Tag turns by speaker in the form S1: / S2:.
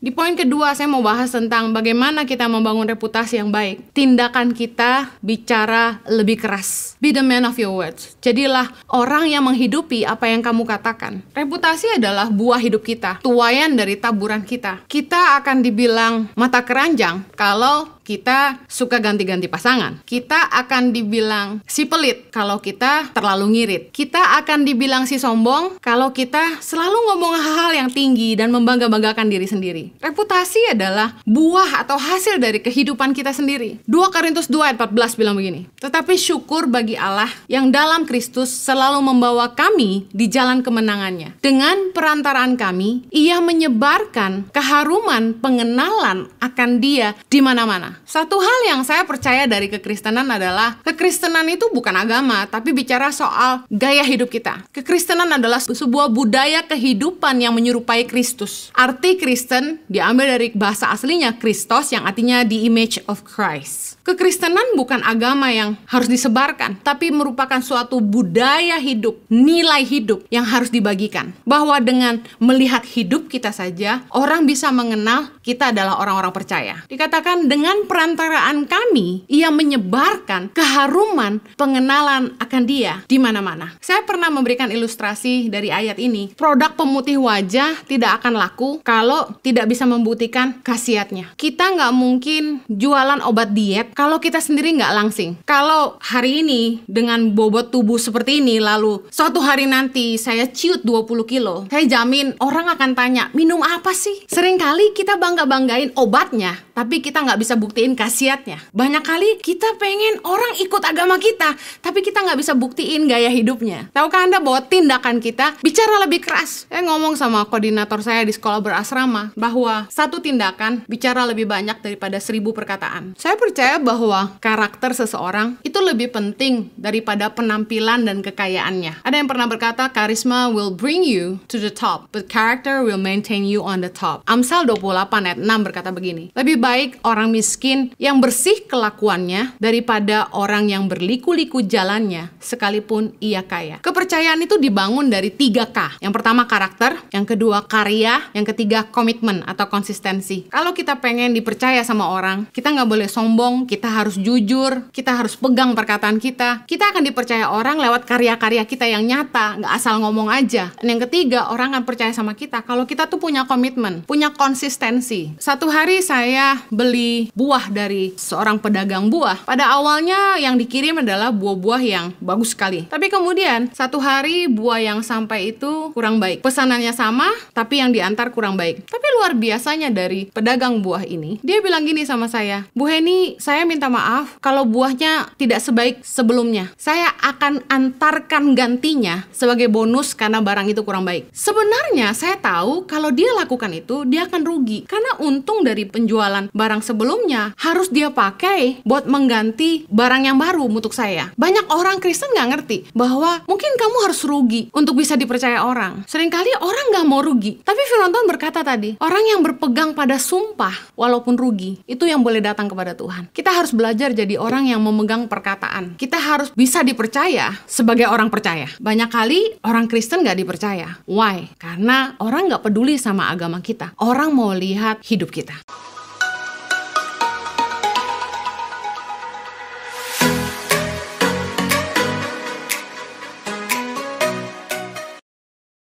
S1: Di poin kedua, saya mau bahas tentang bagaimana kita membangun reputasi yang baik. Tindakan kita bicara lebih keras. Be the man of your words. Jadilah orang yang menghidupi apa yang kamu katakan. Reputasi adalah buah hidup kita, tuayan dari taburan kita. Kita akan dibilang mata keranjang kalau kita suka ganti-ganti pasangan. Kita akan dibilang si pelit kalau kita terlalu ngirit. Kita akan dibilang si sombong kalau kita selalu ngomong hal-hal yang tinggi dan membangga-banggakan diri sendiri. Reputasi adalah buah atau hasil dari kehidupan kita sendiri. 2 Korintus 2 ayat 14 bilang begini. Tetapi syukur bagi Allah yang dalam Kristus selalu membawa kami di jalan kemenangannya. Dengan perantaraan kami, ia menyebarkan keharuman pengenalan akan dia di mana-mana. Satu hal yang saya percaya dari kekristenan adalah kekristenan itu bukan agama, tapi bicara soal gaya hidup kita. Kekristenan adalah sebuah budaya kehidupan yang menyerupai Kristus. Arti Kristen diambil dari bahasa aslinya Kristos yang artinya the image of Christ. Kekristenan bukan agama yang harus disebarkan, tapi merupakan suatu budaya hidup, nilai hidup yang harus dibagikan. Bahwa dengan melihat hidup kita saja, orang bisa mengenal kita adalah orang-orang percaya. Dikatakan dengan perantaraan kami, ia menyebarkan keharuman pengenalan akan dia di mana-mana. Saya pernah memberikan ilustrasi dari ayat ini. Produk pemutih wajah tidak akan laku kalau tidak bisa membuktikan khasiatnya. Kita nggak mungkin jualan obat diet kalau kita sendiri nggak langsing. Kalau hari ini dengan bobot tubuh seperti ini, lalu suatu hari nanti saya ciut 20 kilo, saya jamin orang akan tanya, minum apa sih? Seringkali kita bangga-banggain obatnya, tapi kita nggak bisa buktikan buktiin khasiatnya. Banyak kali kita pengen orang ikut agama kita, tapi kita nggak bisa buktiin gaya hidupnya. Tahukah Anda bahwa tindakan kita bicara lebih keras? Saya ngomong sama koordinator saya di sekolah berasrama bahwa satu tindakan bicara lebih banyak daripada seribu perkataan. Saya percaya bahwa karakter seseorang itu lebih penting daripada penampilan dan kekayaannya. Ada yang pernah berkata, karisma will bring you to the top, but character will maintain you on the top. Amsal 28 ayat 6 berkata begini, lebih baik orang miskin miskin yang bersih kelakuannya daripada orang yang berliku-liku jalannya sekalipun ia kaya. Kepercayaan itu dibangun dari 3K. Yang pertama karakter, yang kedua karya, yang ketiga komitmen atau konsistensi. Kalau kita pengen dipercaya sama orang, kita nggak boleh sombong, kita harus jujur, kita harus pegang perkataan kita. Kita akan dipercaya orang lewat karya-karya kita yang nyata, nggak asal ngomong aja. Dan yang ketiga, orang akan percaya sama kita kalau kita tuh punya komitmen, punya konsistensi. Satu hari saya beli buah buah dari seorang pedagang buah. Pada awalnya yang dikirim adalah buah-buah yang bagus sekali. Tapi kemudian satu hari buah yang sampai itu kurang baik. Pesanannya sama, tapi yang diantar kurang baik. Tapi luar biasanya dari pedagang buah ini, dia bilang gini sama saya, Bu Heni, saya minta maaf kalau buahnya tidak sebaik sebelumnya. Saya akan antarkan gantinya sebagai bonus karena barang itu kurang baik. Sebenarnya saya tahu kalau dia lakukan itu, dia akan rugi. Karena untung dari penjualan barang sebelumnya harus dia pakai buat mengganti barang yang baru untuk saya. Banyak orang Kristen nggak ngerti bahwa mungkin kamu harus rugi untuk bisa dipercaya orang. Seringkali orang nggak mau rugi. Tapi Firman Tuhan berkata tadi, orang yang berpegang pada sumpah walaupun rugi, itu yang boleh datang kepada Tuhan. Kita harus belajar jadi orang yang memegang perkataan. Kita harus bisa dipercaya sebagai orang percaya. Banyak kali orang Kristen nggak dipercaya. Why? Karena orang nggak peduli sama agama kita. Orang mau lihat hidup kita.